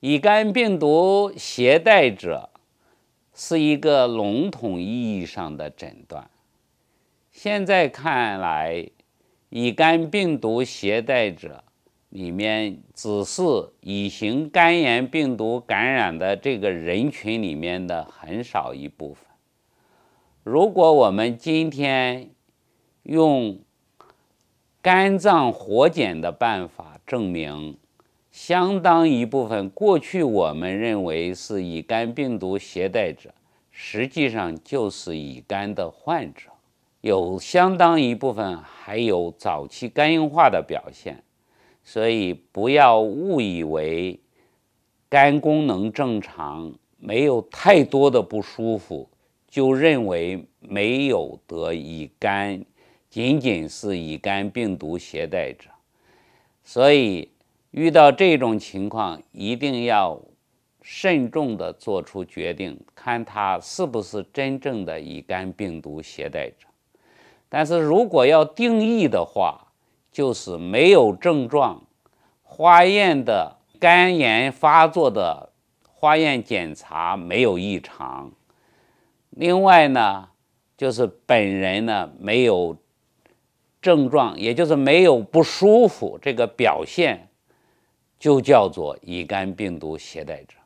乙肝病毒携带者是一个笼统意义上的诊断。现在看来，乙肝病毒携带者里面只是乙型肝炎病毒感染的这个人群里面的很少一部分。如果我们今天用肝脏活检的办法证明，相当一部分过去我们认为是乙肝病毒携带者，实际上就是乙肝的患者。有相当一部分还有早期肝硬化的表现，所以不要误以为肝功能正常、没有太多的不舒服就认为没有得乙肝，仅仅是乙肝病毒携带者。所以。遇到这种情况，一定要慎重的做出决定，看他是不是真正的乙肝病毒携带者。但是如果要定义的话，就是没有症状，化验的肝炎发作的化验检查没有异常。另外呢，就是本人呢没有症状，也就是没有不舒服这个表现。就叫做乙肝病毒携带者。